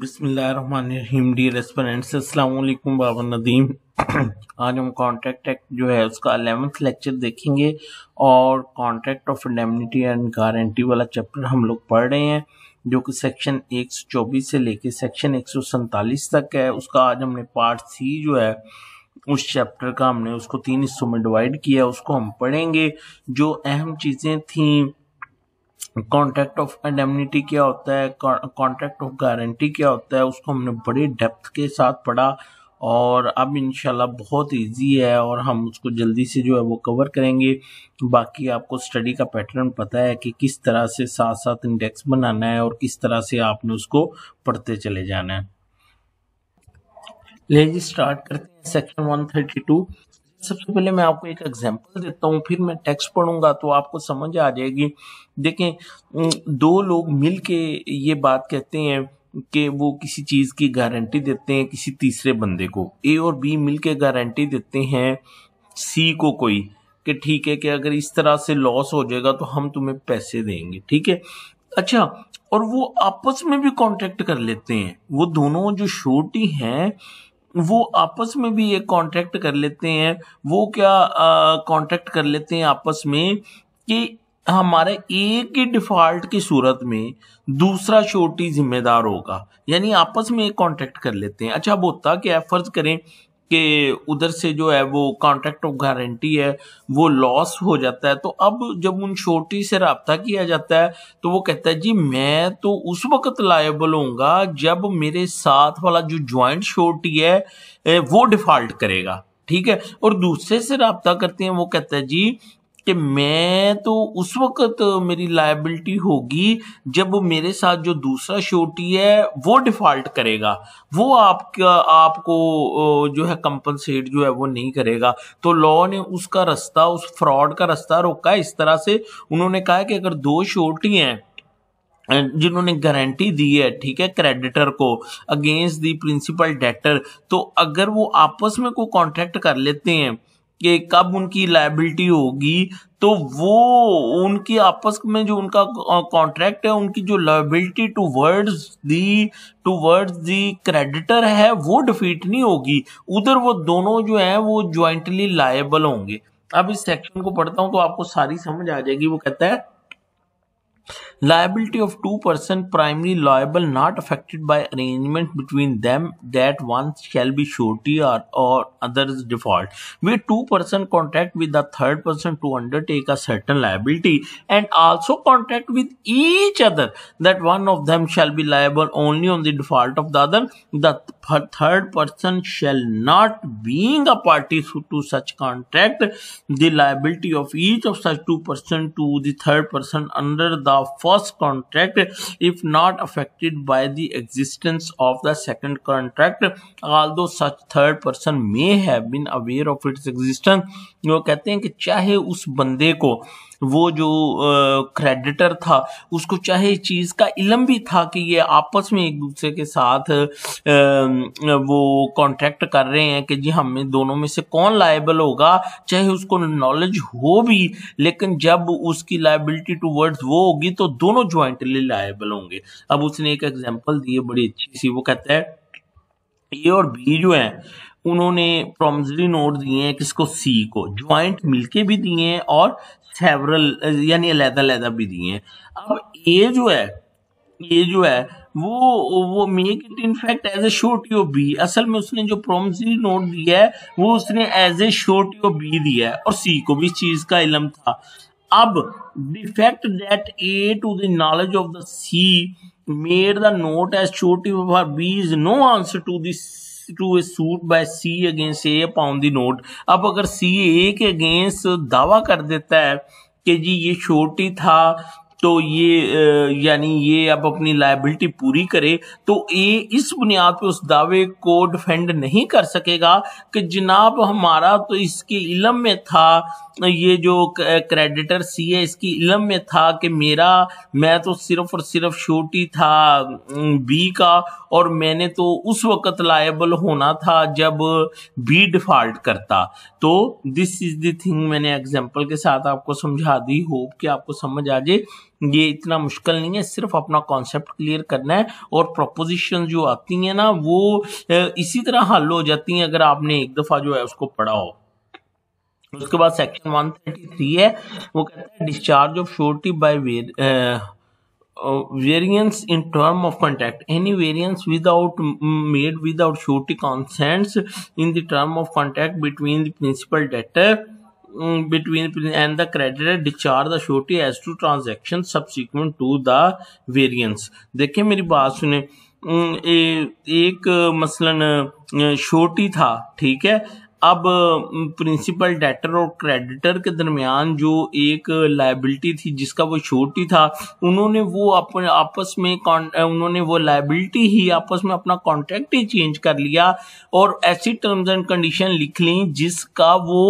बिसमीम डी रेस्परेंट्स असलकुम बाबा नदीम आज हम कॉन्ट्रैक्ट एक्ट जो है उसका अलेवंथ लेक्चर देखेंगे और contract of indemnity and guarantee वाला चैप्टर हम लोग पढ़ रहे हैं जो कि सेक्शन 124 से लेके सेक्शन एक तक है उसका आज हमने पार्ट सी जो है उस चैप्टर का हमने उसको तीन हिस्सों में डिवाइड किया उसको हम पढ़ेंगे जो अहम चीज़ें थी कॉन्ट्रैक्ट ऑफ एडेमनिटी क्या होता है कॉन्ट्रैक्ट ऑफ गारंटी क्या होता है उसको हमने बड़े डेप्थ के साथ पढ़ा और अब इनशाला बहुत इजी है और हम उसको जल्दी से जो है वो कवर करेंगे बाकी आपको स्टडी का पैटर्न पता है कि किस तरह से साथ साथ इंडेक्स बनाना है और किस तरह से आपने उसको पढ़ते चले जाना है ले जी स्टार्ट करते हैं सेक्शन 132 सबसे पहले मैं आपको एक एग्जाम्पल देता हूँ फिर मैं टेक्स्ट पढ़ूंगा तो आपको समझ आ जाएगी देखें दो लोग मिल के ये बात कहते हैं कि वो किसी चीज़ की गारंटी देते हैं किसी तीसरे बंदे को ए और बी मिल के गारंटी देते हैं सी को कोई कि ठीक है कि अगर इस तरह से लॉस हो जाएगा तो हम तुम्हें पैसे देंगे ठीक है अच्छा और वो आपस में भी कॉन्टेक्ट कर लेते हैं वो दोनों जो शोटी हैं वो आपस में भी ये कॉन्ट्रैक्ट कर लेते हैं वो क्या कॉन्ट्रैक्ट कर लेते हैं आपस में कि हमारे एक ही डिफॉल्ट की सूरत में दूसरा छोटी जिम्मेदार होगा यानी आपस में एक कॉन्ट्रैक्ट कर लेते हैं अच्छा अब होता क्या फर्ज करें कि उधर से जो है वो कॉन्ट्रैक्ट ऑफ गारंटी है वो लॉस हो जाता है तो अब जब उन छोटी से रबता किया जाता है तो वो कहता है जी मैं तो उस वक्त लाइबल होऊंगा जब मेरे साथ वाला जो ज्वाइंट छोटी है वो डिफॉल्ट करेगा ठीक है और दूसरे से रबता करते हैं वो कहता है जी कि मैं तो उस वक्त मेरी लाइबिलिटी होगी जब मेरे साथ जो दूसरा शोटी है वो डिफॉल्ट करेगा वो आपका आपको जो है कंपनसेट जो है वो नहीं करेगा तो लॉ ने उसका रास्ता उस फ्रॉड का रास्ता रोका इस तरह से उन्होंने कहा कि अगर दो शोटी हैं जिन्होंने गारंटी दी है ठीक है क्रेडिटर को अगेंस्ट दी प्रिंसिपल डेटर तो अगर वो आपस में कोई कॉन्ट्रैक्ट कर लेते हैं कि कब उनकी लाइबिलिटी होगी तो वो उनकी आपस में जो उनका कॉन्ट्रैक्ट है उनकी जो liability towards the towards the creditor है वो डिफीट नहीं होगी उधर वो दोनों जो है वो ज्वाइंटली लाइबल होंगे अब इस सेक्शन को पढ़ता हूं तो आपको सारी समझ आ जाएगी वो कहता है Liability of two persons primary liable not affected by arrangement between them that one shall be surety or, or other's default. Where two percent contract with the third person to undertake a certain liability and also contract with each other that one of them shall be liable only on the default of the other. The third person shall not being a party to such contract, the liability of each of such two percent to the third person under the first first contract if not affected by the existence of the second contract although such third person may have been aware of its existence वो कहते हैं कि चाहे उस बंदे को वो जो क्रेडिटर था उसको चाहे इस चीज़ का इलम भी था कि ये आपस में एक दूसरे के साथ वो कॉन्ट्रैक्ट कर रहे हैं कि जी हमें दोनों में से कौन लाइबल होगा चाहे उसको नॉलेज हो भी लेकिन जब उसकी लाइबिलिटी टू वर्ड्स वो होगी तो दोनों ज्वाइंटली लाइबल होंगे अब उसने एक एग्जाम्पल दी है बड़ी अच्छी सी वो कहता है ए और बी जो है उन्होंने प्रोमजरी नोट दिए हैं किसको सी को ज्वाइंट मिलके भी दिए हैं और सेवरल यानी अलहदा अलहदा भी दिए हैं अब ये जो है ये जो है वो वो make it in fact as a शोटियो बी असल में उसने जो प्रोमसरी नोट दिया है वो उसने एज ए शोटियो बी दिया है और सी को भी इस चीज का इलम था अब defect that A to the knowledge of the C made the note as शोटियो for B is no answer to this to A suit by C against A upon the note अब अगर सी ए के अगेंस्ट दावा कर देता है कि जी ये छोटी था तो ये यानी ये अब अपनी लाइबिलिटी पूरी करे तो ये इस बुनियाद पे उस दावे को डिफेंड नहीं कर सकेगा कि जनाब हमारा तो इसके इलम में था ये जो क्रेडिटर सी है इसकी इलम में था कि मेरा मैं तो सिर्फ और सिर्फ छोटी था बी का और मैंने तो उस वक़्त लाइबल होना था जब बी डिफॉल्ट करता तो दिस इज़ द थिंग मैंने एग्जांपल के साथ आपको समझा दी होप कि आपको समझ आ जाए ये इतना मुश्किल नहीं है सिर्फ अपना कॉन्सेप्ट क्लियर करना है और प्रोपोजिशन जो आती है ना वो इसी तरह हल हो जाती है अगर आपने एक दफा जो है उसको पढ़ा हो उसके बाद सेक्शन 133 है वो कहता है discharge of surety by variance in term of contract any variance without made without surety consents in the term of contract between the principal debtor Mm, between and and the creditor discharge the surety as to transactions subsequent to the variance देखिए मेरी बात सुने mm, ए, एक uh, मसलन छोटी uh, uh, था ठीक है अब प्रिंसिपल mm, डेटर और क्रेडिटर के दरमियान जो एक लाइबिलिटी थी जिसका वो छोटी था उन्होंने वो अपने आपस में उन्होंने वो लाइबिलिटी ही आपस में अपना कॉन्ट्रैक्ट ही चेंज कर लिया और ऐसी टर्म्स एंड कंडीशन लिख ली जिसका वो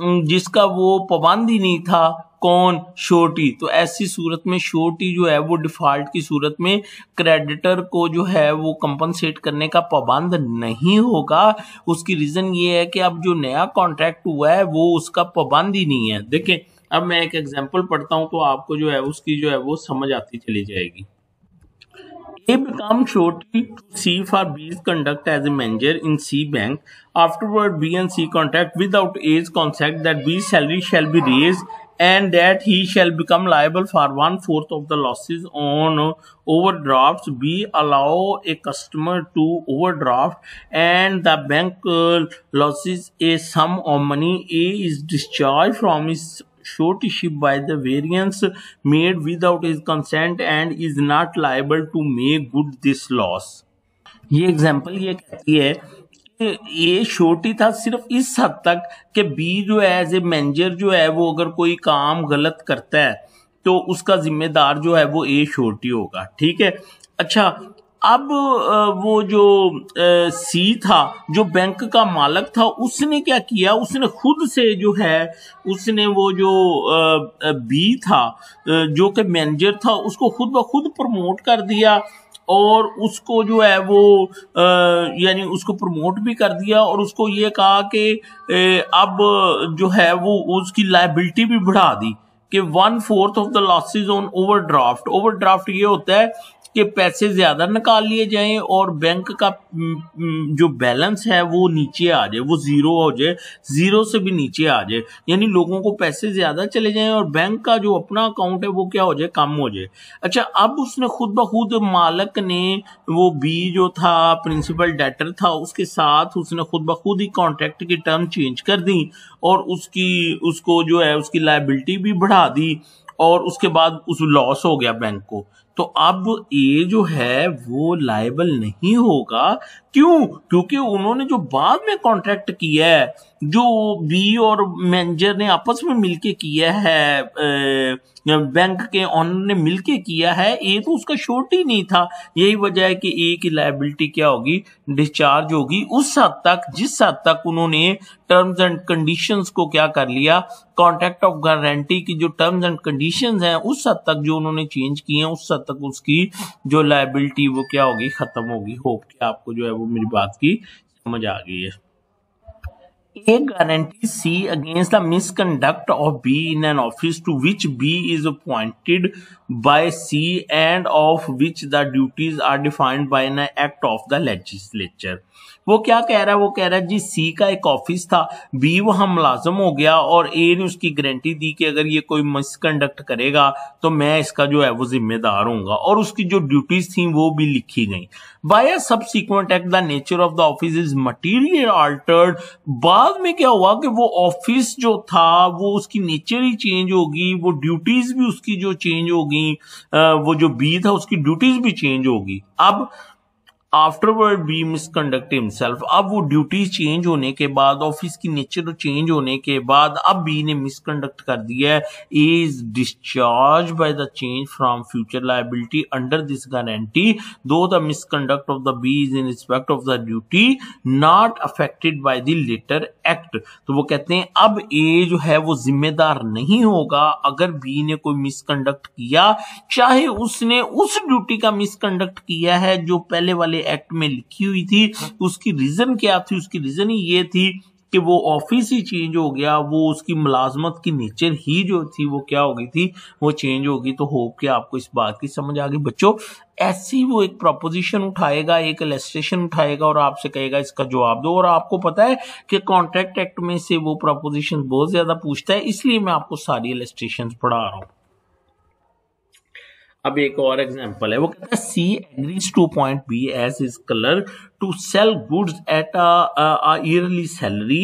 जिसका वो पाबंद ही नहीं था कौन शोटी तो ऐसी सूरत में शोटी जो है वो डिफॉल्ट की सूरत में क्रेडिटर को जो है वो कंपनसेट करने का पाबंद नहीं होगा उसकी रीज़न ये है कि अब जो नया कॉन्ट्रैक्ट हुआ है वो उसका पाबंद ही नहीं है देखें अब मैं एक एग्जाम्पल पढ़ता हूँ तो आपको जो है उसकी जो है वो समझ आती चली जाएगी They become shortly to C for B's conduct as a manager in C bank. Afterward, B and C contract without A's consent that B's salary shall be raised and that he shall become liable for one fourth of the losses on overdrafts. B allow a customer to overdraft and the bank uh, loses a sum of money. A is discharged from his short ship by the variance made without his consent and is not liable to make good this loss ye example ye kehti hai ये short ही था सिर्फ इस हद तक कि B जो है एज ए मैनेजर जो है वो अगर कोई काम गलत करता है तो उसका जिम्मेदार जो है वो ए शॉर्ट ही होगा ठीक है अच्छा अब वो जो सी था जो बैंक का मालक था उसने क्या किया उसने खुद से जो है उसने वो जो बी था जो कि मैनेजर था उसको खुद ब खुद प्रमोट कर दिया और उसको जो है वो यानी उसको प्रमोट भी कर दिया और उसको ये कहा कि अब जो है वो उसकी लाइबिलिटी भी बढ़ा दी कि one fourth of the losses on overdraft overdraft ये होता है कि पैसे ज़्यादा निकाल लिए जाएं और बैंक का जो बैलेंस है वो नीचे आ जाए वो ज़ीरो हो जाए ज़ीरो से भी नीचे आ जाए यानी लोगों को पैसे ज़्यादा चले जाएं और बैंक का जो अपना अकाउंट है वो क्या हो जाए कम हो जाए अच्छा अब उसने खुद ब खुद मालक ने वो बी जो था प्रिंसिपल डेटर था उसके साथ उसने खुद ब खुद ही कॉन्ट्रैक्ट की टर्म चेंज कर दी और उसकी उसको जो है उसकी लाइबिलिटी भी बढ़ा दी और उसके बाद उस लॉस हो गया बैंक को तो अब ये जो है वो लाइबल नहीं होगा क्यों क्योंकि उन्होंने जो बाद में कॉन्ट्रैक्ट किया है जो बी और मैनेजर ने आपस में मिलके किया है बैंक के ऑनर ने मिलके किया है ये तो उसका शोर्ट ही नहीं था यही वजह है कि ए की लाइबिलिटी क्या होगी डिस्चार्ज होगी उस हद तक जिस हद तक उन्होंने टर्म्स एंड कंडीशंस को क्या कर लिया कॉन्ट्रैक्ट ऑफ गारंटी की जो टर्म्स एंड कंडीशंस हैं उस हद तक जो उन्होंने चेंज किए हैं उस हद तक उसकी जो लाइबिलिटी वो क्या होगी खत्म होगी होप कि आपको जो है वो मेरी बात की समझ आ गई है A guarantee C against the misconduct of B in an office to which B is appointed by C and of which the duties are defined by an act of the legislature वो क्या कह रहा है वो कह रहा है जी सी का एक ऑफिस था बी वहां मुलाजम हो गया और ए ने उसकी गारंटी दी कि अगर ये कोई मिसकंडक्ट करेगा तो मैं इसका जो है वो जिम्मेदार हूँ और उसकी जो ड्यूटीज थी वो भी लिखी गई by subsequent act the nature of the office is material altered बाद में क्या हुआ कि वो ऑफिस जो था वो उसकी नेचर ही चेंज होगी वो ड्यूटीज भी उसकी जो चेंज होगी वो जो बी था उसकी ड्यूटीज भी चेंज होगी अब आफ्टरवर्ड बी मिसकंडक्ट हिमसेल्फ अब वो ड्यूटी चेंज होने के बाद ऑफिस की नेचर चेंज होने के बाद अब बी ने मिसकंडक्ट कर दिया है is discharge by the change from future liability under this guarantee though the misconduct of the B is in respect of the duty not affected by the letter act तो वो कहते हैं अब ए जो है वो जिम्मेदार नहीं होगा अगर बी ने कोई मिसकंडक्ट किया चाहे उसने उस ड्यूटी का मिसकंडक्ट किया है जो पहले वाले वाले एक्ट में लिखी हुई थी उसकी रीजन क्या थी उसकी रीजन ही ये थी कि वो ऑफिस ही चेंज हो गया वो उसकी मुलाजमत की नेचर ही जो थी वो क्या हो गई थी वो चेंज हो गई तो होप कि आपको इस बात की समझ आ गई बच्चों ऐसी वो एक प्रपोजिशन उठाएगा एक एलेस्टेशन उठाएगा और आपसे कहेगा इसका जवाब दो और आपको पता है कि कॉन्ट्रैक्ट एक्ट में से वो प्रपोजिशन बहुत ज्यादा पूछता है इसलिए मैं आपको सारी एलेस्टेशन पढ़ा रहा हूँ अब एक और एग्जांपल है वो कहता है C agrees to point B as is colour to sell goods at a salary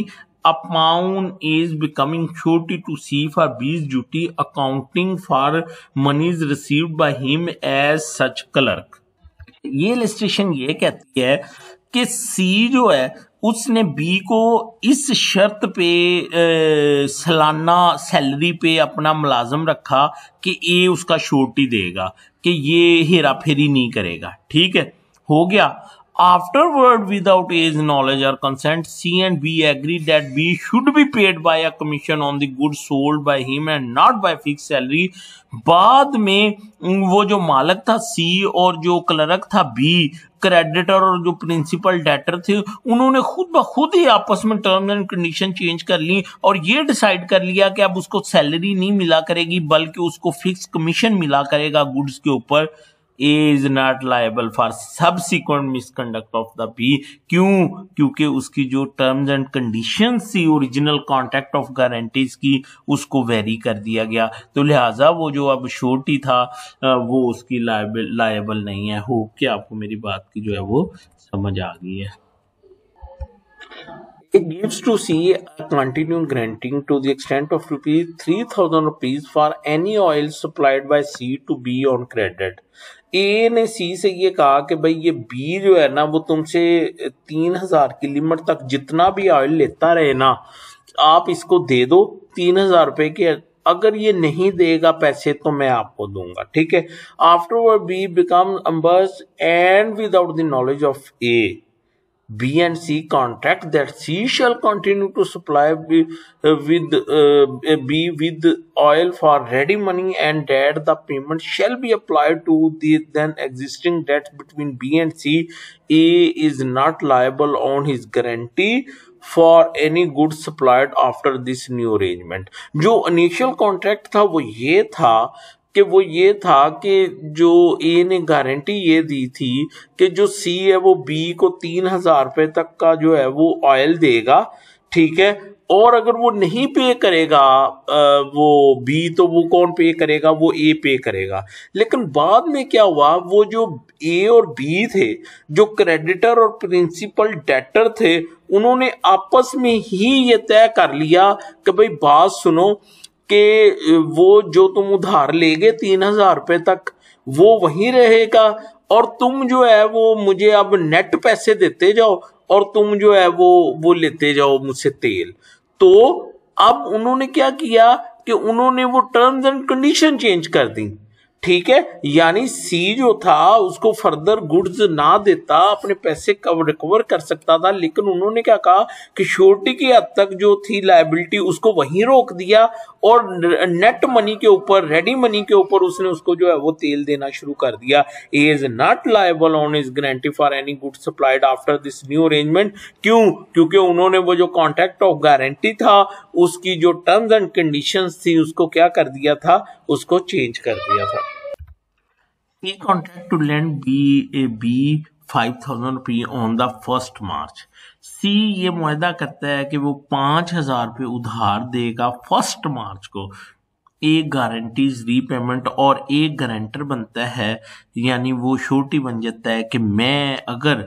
amount is becoming छोटी to C for B's duty accounting for money is receive by him as such colour ये लिस्टेशन ये कहती है कि सी जो है उसने बी को इस शर्त पे सालाना सैलरी पे अपना मुलाजम रखा कि ए उसका शोटी देगा कि ये हेरा फेरी नहीं करेगा ठीक है हो गया Afterward, without his knowledge or consent, C and B agree that B should be paid by a commission on the goods sold by him and not by fixed salary. बाद में वो जो मालक था C और जो clerk था B creditor और जो प्रिंसिपल डेटर थे उन्होंने खुद ब खुद ही आपस में टर्म्स एंड कंडीशन चेंज कर ली और ये डिसाइड कर लिया कि अब उसको सैलरी नहीं मिला करेगी बल्कि उसको फिक्स कमीशन मिला करेगा गुड्स के ऊपर A is not liable for subsequent misconduct of the B क्यों क्योंकि उसकी जो टर्म्स एंड कंडीशन थी ओरिजिनल कॉन्ट्रैक्ट ऑफ गारंटीज की उसको वेरी कर दिया गया तो लिहाजा वो जो अब शोटी था वो उसकी लाइबल लाइबल नहीं है होप कि आपको मेरी बात की जो है वो समझ आ गई है It gives to C a continuing granting to the extent of rupees three thousand rupees for any oil supplied by C to B on credit ए ने सी से ये कहा कि भाई ये बी जो है ना वो तुमसे तीन हजार की लिमिट तक जितना भी ऑयल लेता रहे ना आप इसको दे दो तीन हजार रुपये के अगर ये नहीं देगा पैसे तो मैं आपको दूंगा ठीक है आफ्टर बी बिकम अम्बर्स and without the knowledge of A B and C contract that C shall continue to supply B, uh, with uh, B with oil for ready money and that the payment shall be applied to the then existing debt between B and C. A is not liable on his guarantee for any goods supplied after this new arrangement. जो initial contract था वो ये था कि वो ये था कि जो ए ने गारंटी ये दी थी कि जो सी है वो बी को तीन हजार रुपये तक का जो है वो ऑयल देगा ठीक है और अगर वो नहीं पे करेगा वो बी तो वो कौन पे करेगा वो ए पे करेगा लेकिन बाद में क्या हुआ वो जो ए और बी थे जो क्रेडिटर और प्रिंसिपल डेटर थे उन्होंने आपस में ही ये तय कर लिया कि भाई बात सुनो कि वो जो तुम उधार ले गए तीन हजार रुपये तक वो वहीं रहेगा और तुम जो है वो मुझे अब नेट पैसे देते जाओ और तुम जो है वो वो लेते जाओ मुझसे तेल तो अब उन्होंने क्या किया कि उन्होंने वो टर्म्स एंड कंडीशन चेंज कर दी ठीक है यानी सी जो था उसको फर्दर गुड्स ना देता अपने पैसे रिकवर कर सकता था लेकिन उन्होंने क्या कहा कि श्योरिटी की हद तक जो थी लाइबिलिटी उसको वहीं रोक दिया और नेट मनी के ऊपर रेडी मनी के ऊपर उसने उसको जो है वो तेल देना शुरू कर दिया A is not liable on is guarantee for any good supplied after this new arrangement क्यों क्योंकि उन्होंने वो जो कॉन्ट्रैक्ट ऑफ गारंटी था उसकी जो टर्म्स एंड कंडीशन थी उसको क्या कर दिया था उसको चेंज कर दिया था A contract to lend B a B five thousand रुपये on the first March C ये मुहिदा करता है कि वो पाँच हजार रुपये उधार देगा फर्स्ट मार्च को एक गारंटीज रीपेमेंट और एक गारंटर बनता है यानी वो छोटी बन जाता है कि मैं अगर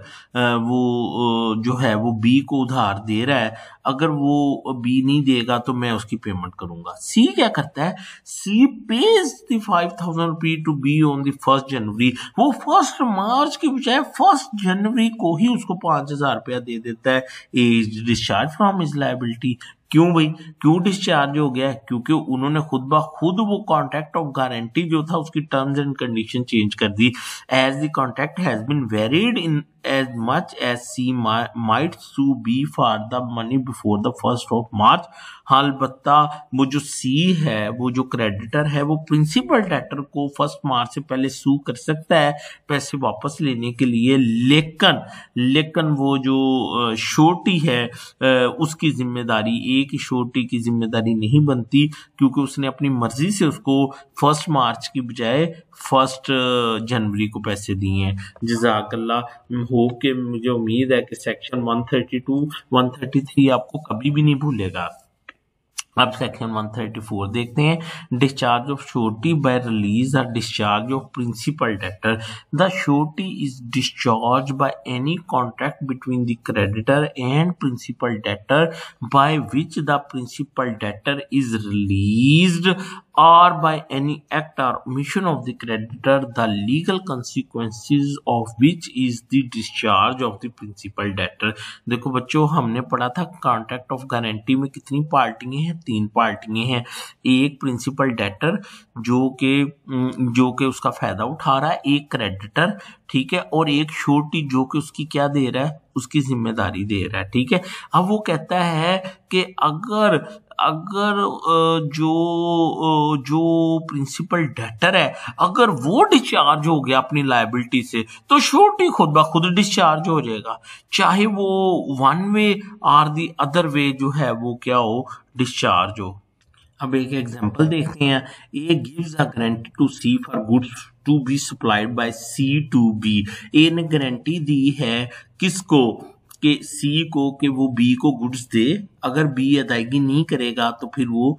वो जो है वो बी को उधार दे रहा है अगर वो बी नहीं देगा तो मैं उसकी पेमेंट करूंगा सी क्या करता है C pays the five thousand rupee to B on the first January वो फर्स्ट मार्च की बजाय फर्स्ट जनवरी को ही उसको पांच हजार रुपया दे देता है is discharge from is liability क्यों भाई क्यों डिस्चार्ज हो गया है क्योंकि उन्होंने खुद ब खुद वो कॉन्ट्रैक्ट ऑफ गारंटी जो था उसकी टर्म्स एंड कंडीशन चेंज कर दी as the contract has been varied in as much as she might sue be for the money before the first of March. हालबत्ता वो जो सी है वो जो क्रेडिटर है वो प्रिंसिपल डेटर को फर्स्ट मार्च से पहले सू कर सकता है पैसे वापस लेने के लिए लेकिन लेकिन वो जो शोटी है उसकी जिम्मेदारी एक ही शोटी की जिम्मेदारी नहीं बनती क्योंकि उसने अपनी मर्जी से उसको फर्स्ट मार्च की बजाय फर्स्ट जनवरी को पैसे दिए हैं जजाकल्ला हो होप के मुझे उम्मीद है कि सेक्शन 132 133 आपको कभी भी नहीं भूलेगा अब सेक्शन 134 देखते हैं discharge of surety by release और discharge of principal debtor the surety is discharge by any contract between the creditor and principal debtor by which the principal debtor is released or by any act or omission of the creditor the legal consequences of which is the discharge of the principal debtor देखो बच्चों हमने पढ़ा था contract of guarantee में कितनी पार्टियां हैं तीन पार्टियां हैं एक प्रिंसिपल डेटर जो के जो के उसका फायदा उठा रहा है एक क्रेडिटर ठीक है और एक छोटी जो कि उसकी क्या दे रहा है उसकी जिम्मेदारी दे रहा है ठीक है अब वो कहता है कि अगर अगर जो जो प्रिंसिपल डेटर है अगर वो डिस्चार्ज हो गया अपनी लाइबिलिटी से तो श्योरिटी खुद ब खुद डिस्चार्ज हो जाएगा चाहे वो one way or the other way जो है वो क्या हो डिस्चार्ज हो अब एक एग्जांपल देखते हैं A gives a guarantee to C for goods to be supplied by C to B A ने गारंटी दी है किसको कि सी को कि वो बी को गुड्स दे अगर बी अदायगी नहीं करेगा तो फिर वो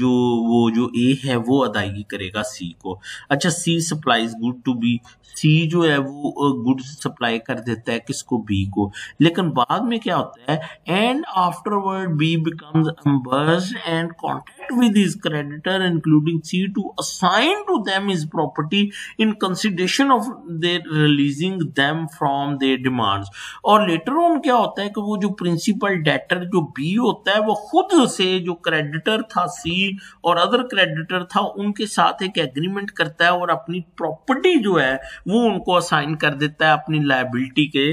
जो वो जो ए है वो अदायगी करेगा सी को अच्छा C supplies good to B C जो है वो गुड सप्लाई कर देता है किसको बी को लेकिन बाद में क्या होता है and afterward B becomes embarrassed and contact with his creditor including C to assign to them his property in consideration of their releasing them from their demands और लेटर ऑन क्या होता है कि वो जो प्रिंसिपल डेटर जो B होता है वो खुद से जो क्रेडिटर था सी और अदर क्रेडिटर था उनके साथ एक एग्रीमेंट करता है और अपनी प्रॉपर्टी जो है वो उनको असाइन कर देता है अपनी लाइबिलिटी के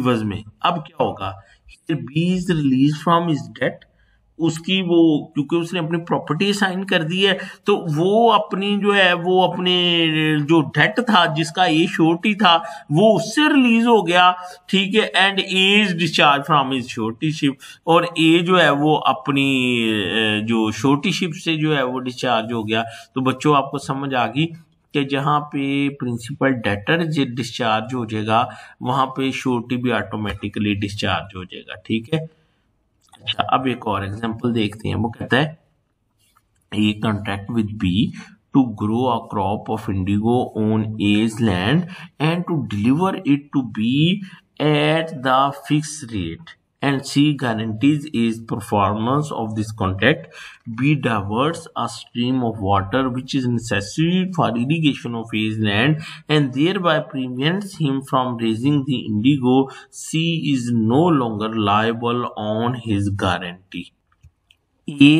इवज में अब क्या होगा B is release from his debt उसकी वो क्योंकि उसने अपनी प्रॉपर्टी साइन कर दी है तो वो अपनी जो है वो अपने जो डेट था जिसका ये श्योरिटी था वो उससे रिलीज हो गया ठीक है and A's discharge from his ship और ए जो है वो अपनी जो शिप से जो है वो डिस्चार्ज हो गया तो बच्चों आपको समझ आ गई कि जहाँ पे प्रिंसिपल डेटर डिस्चार्ज हो जाएगा वहाँ पे श्योरिटी भी ऑटोमेटिकली डिस्चार्ज हो जाएगा ठीक है अच्छा अब एक और एग्जाम्पल देखते हैं वो कहता है A contract with B to grow a crop of indigo on A's land and to deliver it to B at the fix rate and C guarantees is performance of this contract. B diverts a stream of water which is necessary for irrigation of his land and thereby prevents him from raising the indigo. C is no longer liable on his guarantee. A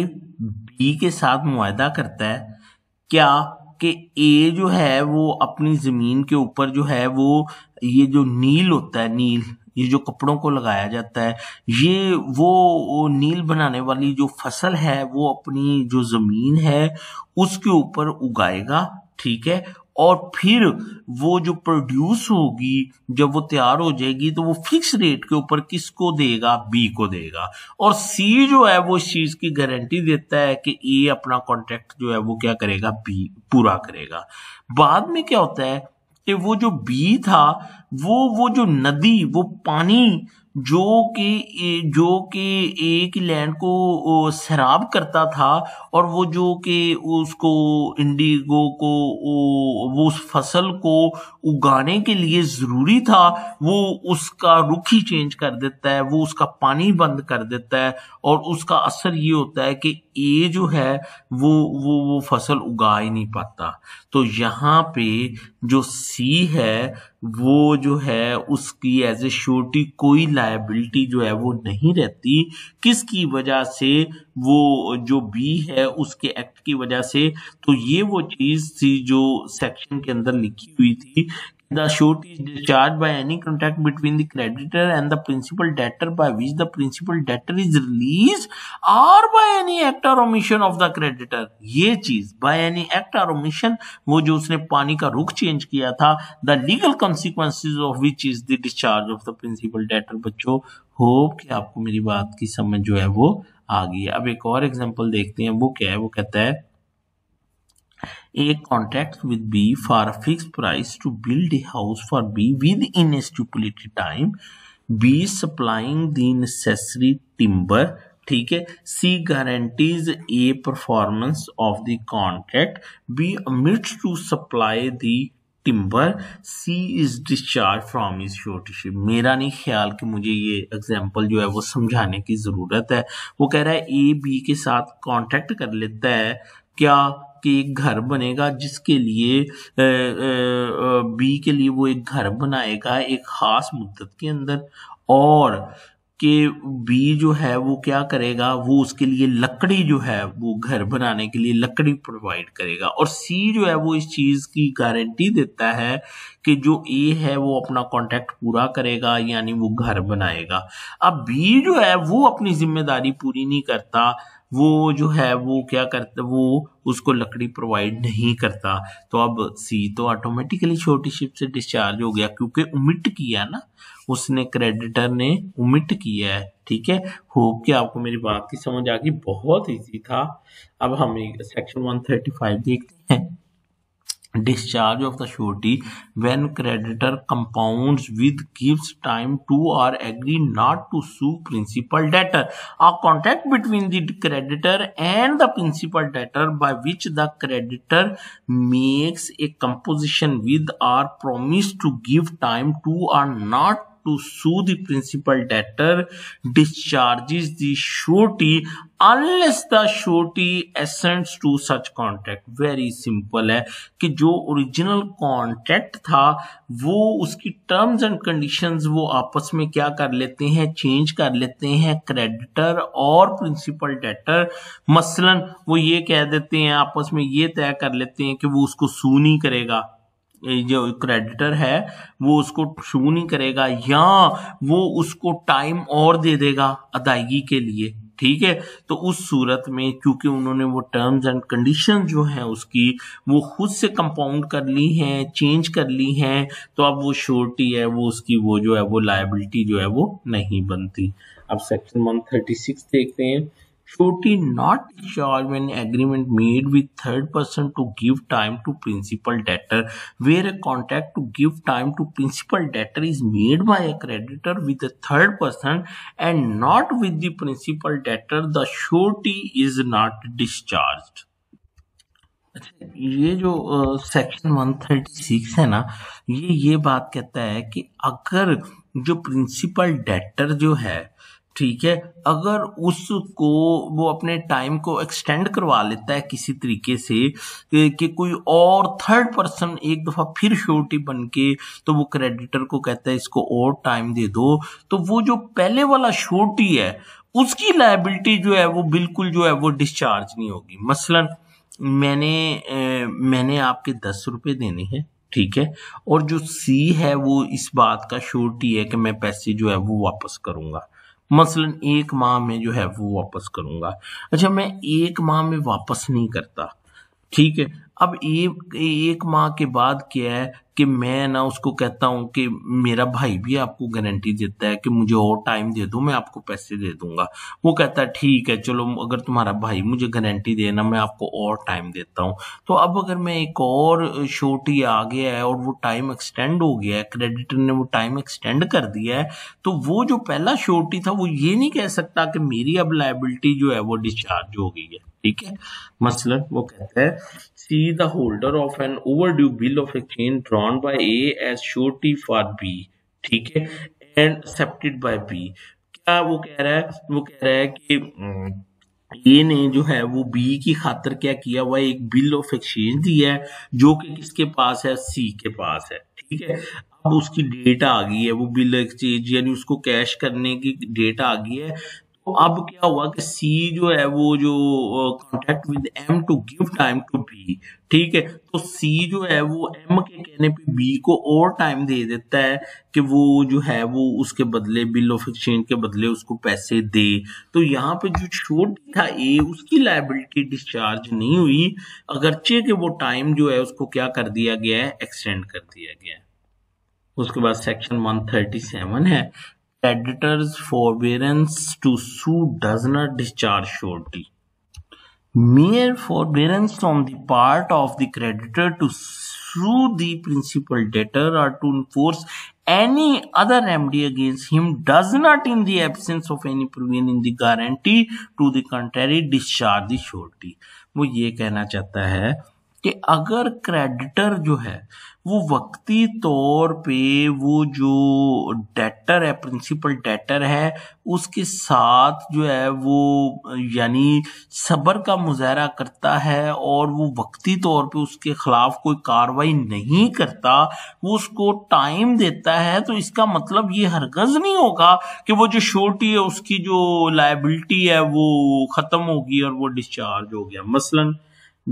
B के साथ मुआदा करता है क्या कि ए जो है वो अपनी ज़मीन के ऊपर जो है वो ये जो नील होता है नील ये जो कपड़ों को लगाया जाता है ये वो, वो नील बनाने वाली जो फसल है वो अपनी जो जमीन है उसके ऊपर उगाएगा ठीक है और फिर वो जो प्रोड्यूस होगी जब वो तैयार हो जाएगी तो वो फिक्स रेट के ऊपर किसको देगा बी को देगा और सी जो है वो इस चीज की गारंटी देता है कि ए अपना कॉन्ट्रैक्ट जो है वो क्या करेगा बी पूरा करेगा बाद में क्या होता है कि वो जो बी था वो वो जो नदी वो पानी जो कि जो कि एक लैंड को शराब करता था और वो जो कि उसको इंडिगो को वो उस फसल को उगाने के लिए ज़रूरी था वो उसका रुख ही चेंज कर देता है वो उसका पानी बंद कर देता है और उसका असर ये होता है कि ये जो है वो वो वो फसल उगा ही नहीं पाता तो यहाँ पे जो सी है वो जो है उसकी एज ए श्योरिटी कोई लाइबिलिटी जो है वो नहीं रहती किसकी वजह से वो जो बी है उसके एक्ट की वजह से तो ये वो चीज थी जो सेक्शन के अंदर लिखी हुई थी The suit is discharged by any contract between the creditor and the principal debtor by which the principal debtor is released or by any act or omission of the creditor. ye cheez by any act or omission wo jo usne pani ka rukh change kiya tha the legal consequences of which is the discharge of the principal debtor. बच्चों hope कि आपको मेरी बात की समझ जो है वो आ गई ab ek aur example dekhte hain wo kya hai wo kehta hai A contracts with B for a fixed price to build a house for B within a stipulated time. B supplying the necessary timber. ठीक है C guarantees A performance of the contract B omits to supply the timber C is discharge from his suretyship मेरा नहीं ख्याल कि मुझे ये example जो है वो समझाने की ज़रूरत है वो कह रहा है ए बी के साथ कांटेक्ट कर लेता है क्या के एक घर बनेगा जिसके लिए बी के लिए वो एक घर बनाएगा एक खास मुद्दत के अंदर और के बी जो है वो क्या करेगा वो उसके लिए लकड़ी जो है वो घर बनाने के लिए लकड़ी प्रोवाइड करेगा और सी जो है वो इस चीज़ की गारंटी देता है कि जो ए है वो अपना कॉन्ट्रैक्ट पूरा करेगा यानी वो घर बनाएगा अब बी जो है वो अपनी जिम्मेदारी पूरी नहीं करता वो जो है वो क्या करता वो उसको लकड़ी प्रोवाइड नहीं करता तो अब सी तो ऑटोमेटिकली छोटी शिप से डिस्चार्ज हो गया क्योंकि उमिट किया ना उसने क्रेडिटर ने उमिट किया है ठीक है होप कि आपको मेरी बात की समझ आ गई बहुत इजी था अब हम सेक्शन 135 देखते हैं discharge of the surety when creditor compounds with gives time to or agree not to sue principal debtor a contract between the creditor and the principal debtor by which the creditor makes a composition with or promise to give time to or not to sue the principal debtor discharges the surety unless the surety assents to such contract very simple है कि जो original contract था वो उसकी terms and conditions वो आपस में क्या कर लेते हैं change कर लेते हैं creditor और principal debtor मसलन वो ये कह देते हैं आपस में ये तय कर लेते हैं कि वो उसको sue नहीं करेगा जो क्रेडिटर है वो उसको शू नहीं करेगा या वो उसको टाइम और दे देगा अदायगी के लिए ठीक है तो उस सूरत में क्योंकि उन्होंने वो टर्म्स एंड कंडीशन जो है उसकी वो खुद से कंपाउंड कर ली हैं चेंज कर ली हैं तो अब वो श्योरिटी है वो उसकी वो जो है वो लाइबिलिटी जो है वो नहीं बनती अब सेक्शन वन थर्टी सिक्स देखते हैं should he not charge an agreement made with third person to give time to principal debtor where a contract to give time to principal debtor is made by a creditor with the third person and not with the principal debtor the surety is not discharged ये जो section one thirty six है ना ये ये बात कहता है कि अगर जो प्रिंसिपल डेटर जो है ठीक है अगर उसको वो अपने टाइम को एक्सटेंड करवा लेता है किसी तरीके से कि कोई और थर्ड पर्सन एक दफ़ा फिर श्योरिटी बन के तो वो क्रेडिटर को कहता है इसको और टाइम दे दो तो वो जो पहले वाला श्योरिटी है उसकी लाइबिलिटी जो है वो बिल्कुल जो है वो डिस्चार्ज नहीं होगी मसलन मैंने ए, मैंने आपके दस रुपये देने हैं ठीक है और जो सी है वो इस बात का श्योरिटी है कि मैं पैसे जो है वो वापस करूंगा मसलन एक माह में जो है वो वापस करूंगा अच्छा मैं एक माह में वापस नहीं करता ठीक है अब ये एक माह के बाद क्या है कि मैं ना उसको कहता हूँ कि मेरा भाई भी आपको गारंटी देता है कि मुझे और टाइम दे दो मैं आपको पैसे दे दूंगा वो कहता है ठीक है चलो अगर तुम्हारा भाई मुझे गारंटी देना मैं आपको और टाइम देता हूँ तो अब अगर मैं एक और शॉट आ गया है और वो टाइम एक्सटेंड हो गया है क्रेडिटर ने वो टाइम एक्सटेंड कर दिया है तो वो जो पहला शोटी था वो ये नहीं कह सकता कि मेरी अब लाइबिलिटी जो है वो डिस्चार्ज हो गई है ठीक है मसलन वो कहता है C the holder of an overdue bill of exchange drawn by A as surety for B ठीक है एंड एक्सेप्टेड बाय बी क्या वो कह रहा है वो कह रहा है कि ए hmm, ने जो है वो बी की खातर क्या किया हुआ एक बिल ऑफ एक्सचेंज दिया है जो कि किसके पास है सी के पास है ठीक है अब उसकी डेट आ गई है वो बिल एक्सचेंज यानी उसको कैश करने की डेट आ गई है तो अब क्या हुआ कि सी जो है वो जो contact with him to give time to B ठीक है तो सी जो है वो एम के कहने पे बी को और टाइम दे देता है कि वो जो है वो उसके बदले बिल ऑफ एक्सचेंज के बदले उसको पैसे दे तो यहाँ पे जो छोटी था ए उसकी लाइबिलिटी डिस्चार्ज नहीं हुई अगरचे के वो टाइम जो है उसको क्या कर दिया गया है एक्सटेंड कर दिया गया है उसके बाद सेक्शन 137 है creditor's forbearance to sue does not discharge surety. Mere forbearance on the part of the creditor to sue the principal debtor or to enforce any other remedy against him does not in the absence of any provision in the guarantee to the contrary discharge the surety. वो ये कहना चाहता है कि अगर creditor जो है वो वक्ती तौर पे वो जो डेटर है प्रिंसिपल डेटर है उसके साथ जो है वो यानी सब्र का मुजाहरा करता है और वो वक्ती तौर पे उसके ख़िलाफ़ कोई कार्रवाई नहीं करता वो उसको टाइम देता है तो इसका मतलब ये हरगज़ नहीं होगा कि वो जो शोटी है उसकी जो लाइबिलिटी है वो ख़त्म होगी और वो डिस्चार्ज हो गया मसलन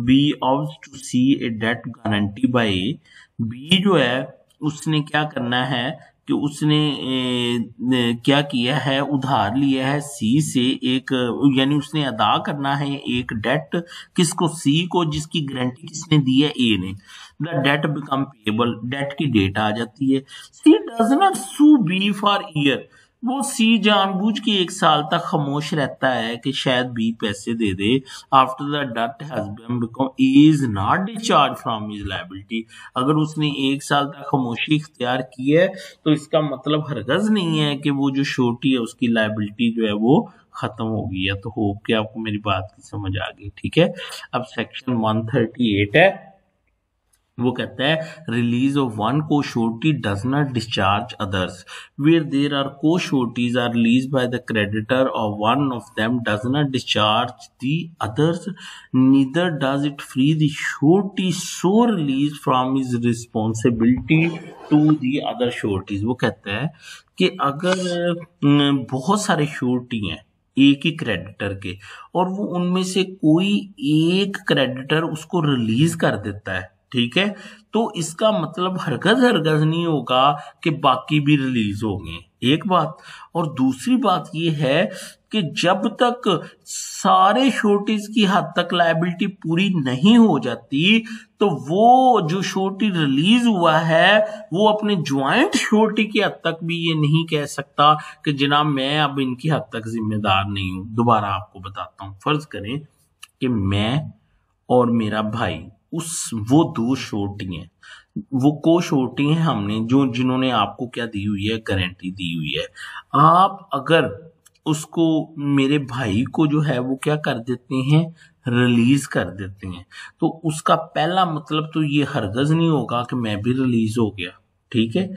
B owes to C a debt guarantee by B जो है उसने क्या करना है कि उसने क्या किया है उधार लिया है सी से एक यानी उसने अदा करना है एक डेट किसको सी को जिसकी गारंटी किसने दी है ए ने the debt become payable debt की डेट आ जाती है C does not sue B for year वो सी जानबूझ के एक साल तक खामोश रहता है कि शायद बी पैसे दे दे after the debt has is not discharge from his liability अगर उसने एक साल तक खामोशी इख्तियार की है तो इसका मतलब हरगज नहीं है कि वो जो छोटी है उसकी लाइबिलिटी जो है वो खत्म हो गई है तो होप कि आपको मेरी बात की समझ आ गई ठीक है अब सेक्शन 138 है वो कहता है release of one co surety does not discharge others where there are co sureties are release by the creditor of one of them does not discharge the others neither does it free the surety so release from his responsibility to the other sureties वो कहता है कि अगर बहुत सारे surety हैं एक ही creditor के और वो उनमें से कोई एक क्रेडिटर उसको रिलीज कर देता है ठीक है तो इसका मतलब हरगज हरगज नहीं होगा कि बाकी भी रिलीज होंगे एक बात और दूसरी बात यह है कि जब तक सारे शोर्टेज की हद तक लाइबिलिटी पूरी नहीं हो जाती तो वो जो शोर्टी रिलीज हुआ है वो अपने ज्वाइंट शोर्टी की हद तक भी ये नहीं कह सकता कि जनाब मैं अब इनकी हद तक जिम्मेदार नहीं हूं दोबारा आपको बताता हूं फर्ज करें कि मैं और मेरा भाई उस वो दो शोटी हैं वो को शोटी हैं हमने जो जिन्होंने आपको क्या दी हुई है गारंटी दी हुई है आप अगर उसको मेरे भाई को जो है वो क्या कर देते हैं रिलीज कर देते हैं तो उसका पहला मतलब तो ये हरगज नहीं होगा कि मैं भी रिलीज हो गया ठीक है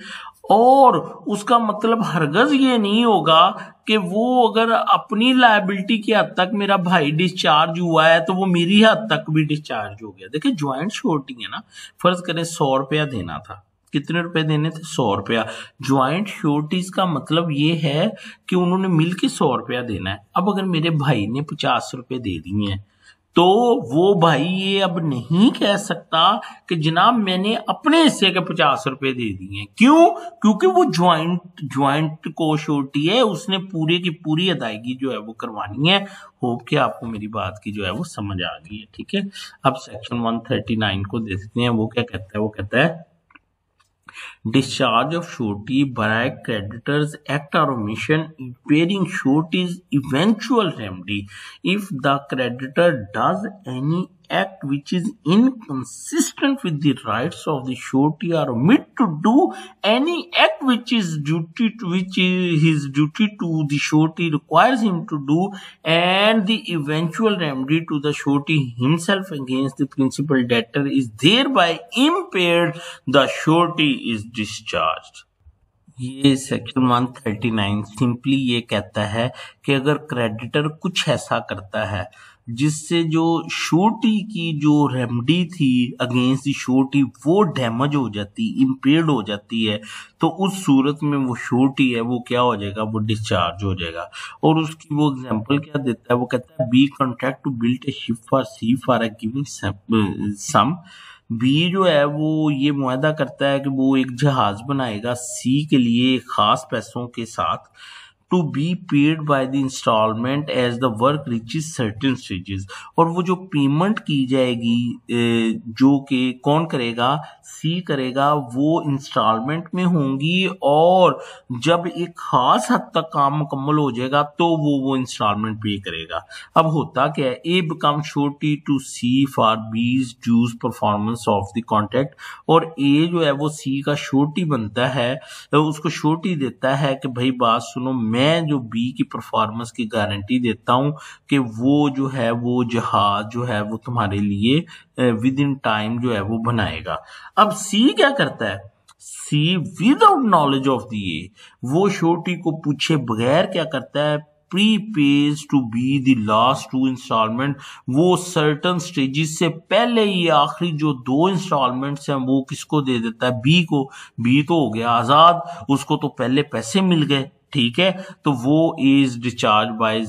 और उसका मतलब हरगज ये नहीं होगा कि वो अगर अपनी लाइबिलिटी की हद तक मेरा भाई डिस्चार्ज हुआ है तो वो मेरी हद तक भी डिस्चार्ज हो गया देखिए ज्वाइंट श्योरिटी है ना फर्ज करें सौ रुपया देना था कितने रुपए देने थे सौ रुपया ज्वाइंट श्योरिटीज का मतलब ये है कि उन्होंने मिलके के सौ रुपया देना है अब अगर मेरे भाई ने पचास रुपये दे दिए हैं तो वो भाई ये अब नहीं कह सकता कि जनाब मैंने अपने हिस्से के पचास रुपए दे दिए क्यों क्योंकि वो ज्वाइंट ज्वाइंट को शोटी है उसने पूरे की पूरी अदायगी जो है वो करवानी है होप कि आपको मेरी बात की जो है वो समझ आ गई है ठीक है अब सेक्शन 139 को देखते हैं वो क्या कहता है वो कहता है Discharge of surety by creditors act or omission impairing surety's eventual remedy if the creditor does any act which is inconsistent with the rights of the surety or omit to do any act which is duty to, which is his duty to the surety requires him to do and the eventual remedy to the surety himself against the principal debtor is thereby impaired the surety is discharged ये section 139 simply ये कहता है कि अगर creditor कुछ ऐसा करता है जिससे जो शोटी की जो रेमडी थी अगेंस्ट दी शोटी वो डैमेज हो जाती इम्पेयर्ड हो जाती है तो उस सूरत में वो शोटी है वो क्या हो जाएगा वो डिस्चार्ज हो जाएगा और उसकी वो एग्जांपल क्या देता है वो कहता है B contract to build a ship for C for a giving some B जो है वो ये माहा करता है कि वो एक जहाज बनाएगा सी के लिए खास पैसों के साथ to be paid by the instalment as the work reaches certain stages और वो जो पेमेंट की जाएगी जो कि कौन करेगा सी करेगा वो इंस्टॉलमेंट में होंगी और जब एक खास हद तक काम मुकम्मल हो जाएगा तो वो वो इंस्टॉलमेंट पे करेगा अब होता क्या है ए बिकम छोटी to C for B's due performance of the contract और ए जो है वो सी का छोटी बनता है तो उसको छोटी देता है कि भाई बात सुनो मैं मैं जो बी की परफॉर्मेंस की गारंटी देता हूँ कि वो जो है वो जहाज जो है वो तुम्हारे लिए विद इन टाइम जो है वो बनाएगा अब सी क्या करता है C without knowledge of the A वो छोटी को पूछे बगैर क्या करता है prepays to B the last two instalment वो सर्टन स्टेजेस से पहले ही आखिरी जो दो इंस्टॉलमेंट हैं वो किसको दे देता है बी को बी तो हो गया आजाद उसको तो पहले पैसे मिल गए ठीक है तो वो is discharge by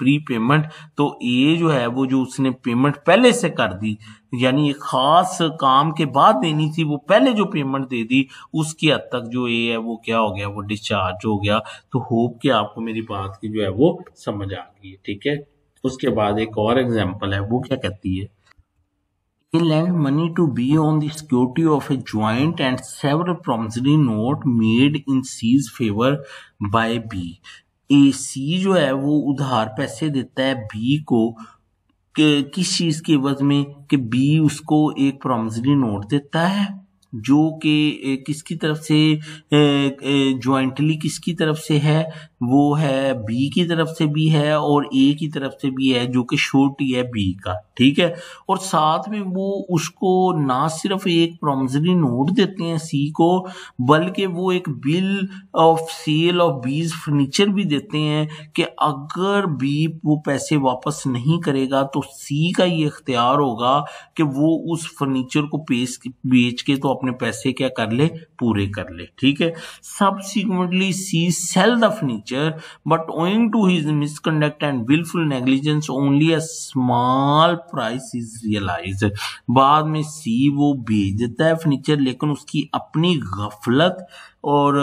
prepayment तो ये जो है वो जो उसने पेमेंट पहले से कर दी यानी एक खास काम के बाद देनी थी वो पहले जो पेमेंट दे दी उसकी हद तक जो ये है वो क्या हो गया वो डिस्चार्ज हो गया तो होप कि आपको मेरी बात की जो है वो समझ आ गई ठीक है उसके बाद एक और एग्जाम्पल है वो क्या कहती है He lent money to be on the security of a joint and several promissory note made in C's favor by B. ए सी जो है वो उधार पैसे देता है बी को कि किस चीज़ के एवज में कि बी उसको एक प्रॉमिसरी नोट देता है जो कि किसकी तरफ से जॉइंटली किसकी तरफ से है वो है बी की तरफ से भी है और ए की तरफ से भी है जो कि छोटी है बी का ठीक है और साथ में वो उसको ना सिर्फ एक प्रोमजरी नोट देते हैं सी को बल्कि वो एक bill of sale of B's furniture भी देते हैं कि अगर बी वो पैसे वापस नहीं करेगा तो सी का ये इख्तियार होगा कि वो उस फर्नीचर को पेश बेच के तो अपने पैसे क्या कर ले पूरे कर ले ठीक है सब subsequently C sell the furniture structure but owing to his misconduct and willful negligence only a small price is realized baad mein see wo बेच देता है फर्नीचर लेकिन उसकी अपनी गफलत और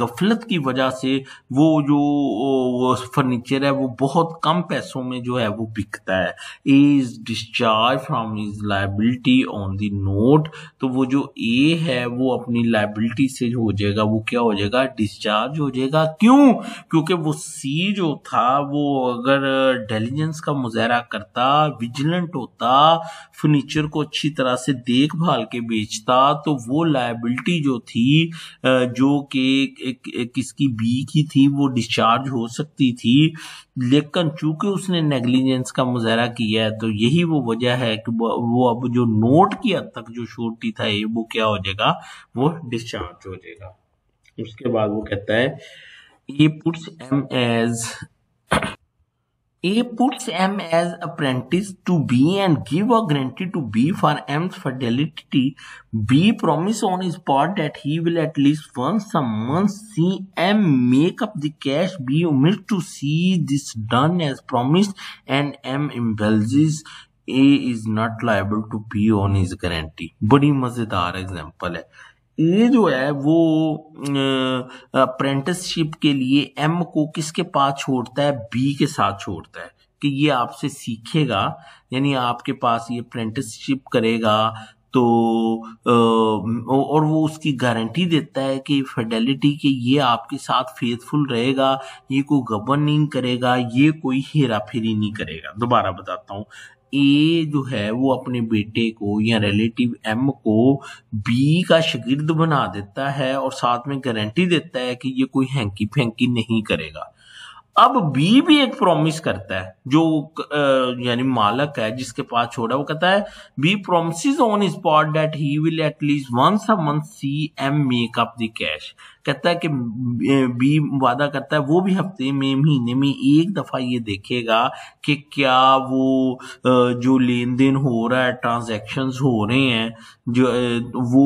गफलत की वजह से वो जो फर्नीचर है वो बहुत कम पैसों में जो है वो बिकता है is discharge from is liability on the note तो वो जो ए है वो अपनी लाइबिलिटी से हो जाएगा वो क्या हो जाएगा डिस्चार्ज हो जाएगा क्यों क्योंकि वो सी जो था वो अगर डेलीजेंस का मुजाहरा करता विजिलेंट होता फर्नीचर को अच्छी तरह से देखभाल के बेचता तो वो लाइबिलिटी जो थी जो कि किसकी बी की थी वो डिस्चार्ज हो सकती थी लेकिन चूंकि उसने नेग्लिजेंस का मुजाहरा किया है तो यही वो वजह है कि वो अब जो नोट की हद तक जो शोरटी था ये वो क्या हो जाएगा वो डिस्चार्ज हो जाएगा उसके बाद वो कहता है A puts M as A puts M as apprentice to B and give a guarantee to B for M's fidelity. B promise on his part that he will at least once a month see M make up the cash. B omits to see this done as promised and M indulges A is not liable to pay on his guarantee. बड़ी मजेदार example है ए जो है वो apprenticeship के लिए M को किसके पास छोड़ता है बी के साथ छोड़ता है कि ये आपसे सीखेगा यानी आपके पास ये अप्रेंटिसशिप करेगा तो और वो उसकी गारंटी देता है कि फेडेलिटी के ये आपके साथ फेथफुल रहेगा ये कोई गबन नहीं करेगा ये कोई हेरा फेरी नहीं करेगा दोबारा बताता हूँ ए जो है वो अपने बेटे को या रिलेटिव एम को बी का शगिर्द बना देता है और साथ में गारंटी देता है कि ये कोई हैंकी फैंकी नहीं करेगा अब बी भी एक प्रॉमिस करता है जो यानी मालक है जिसके पास छोड़ा वो कहता है B promise on spot that he will at least once a month C M make up the cash कहता है कि बी वादा करता है वो भी हफ्ते में महीने में एक दफा ये देखेगा कि क्या वो जो लेन देन हो रहा है ट्रांजेक्शन हो रहे हैं जो वो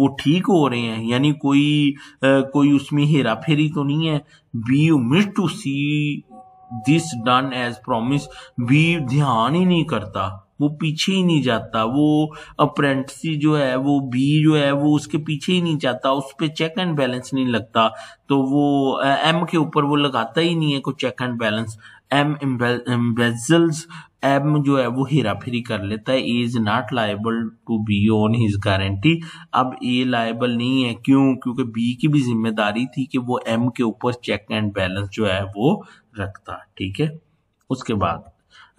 वो ठीक हो रहे हैं यानी कोई कोई उसमें हेरा फेरी तो नहीं है B miss to see this done as promise B ध्यान ही नहीं करता वो पीछे ही नहीं जाता वो अप्रेंटिसी जो है वो भी जो है वो उसके पीछे ही नहीं जाता उस पर चेक एंड बैलेंस नहीं लगता तो वो एम के ऊपर वो लगाता ही नहीं है कोई check and balance M embezzles M जो है वो हेरा फेरी कर लेता है A is not liable to B on his guarantee अब ए लाइबल नहीं है क्यों क्योंकि बी की भी जिम्मेदारी थी कि वो एम के ऊपर चेक एंड बैलेंस जो है वो रखता ठीक है उसके बाद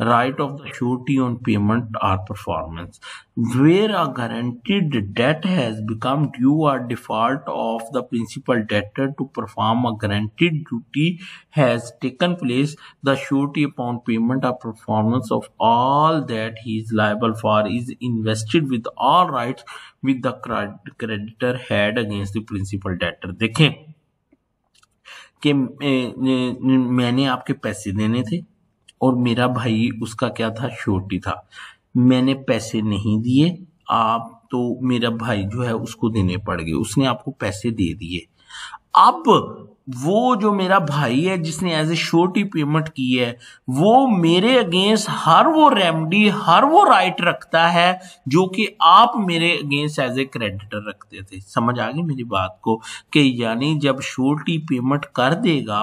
right of the surety on payment or performance where a guaranteed debt has become due or default of the principal debtor to perform a guaranteed duty has taken place the surety upon payment or performance of all that he is liable for is invested with all rights with the creditor had against the principal debtor देखें कि मैंने आपके पैसे देने थे और मेरा भाई उसका क्या था श्योरिटी था मैंने पैसे नहीं दिए आप तो मेरा भाई जो है उसको देने पड़ गए उसने आपको पैसे दे दिए अब वो जो मेरा भाई है जिसने एज ए श्योरिटी पेमेंट की है वो मेरे अगेंस्ट हर वो रेमडी हर वो राइट रखता है जो कि आप मेरे अगेंस्ट एज ए क्रेडिटर रखते थे समझ आ गई मेरी बात को कि यानी जब श्योरिटी पेमेंट कर देगा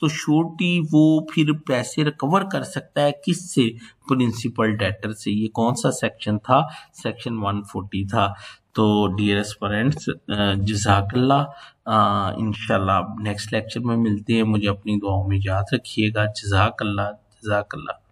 तो श्योरिटी वो फिर पैसे रिकवर कर सकता है किससे प्रिंसिपल डेटर से ये कौन सा सेक्शन था सेक्शन 140 था तो डियर फ्रेंड्स जजाकल्ला इनशाला नेक्स्ट लेक्चर में मिलते हैं मुझे अपनी दुआओं में याद रखिएगा जजाकल्ला जजाकल्ला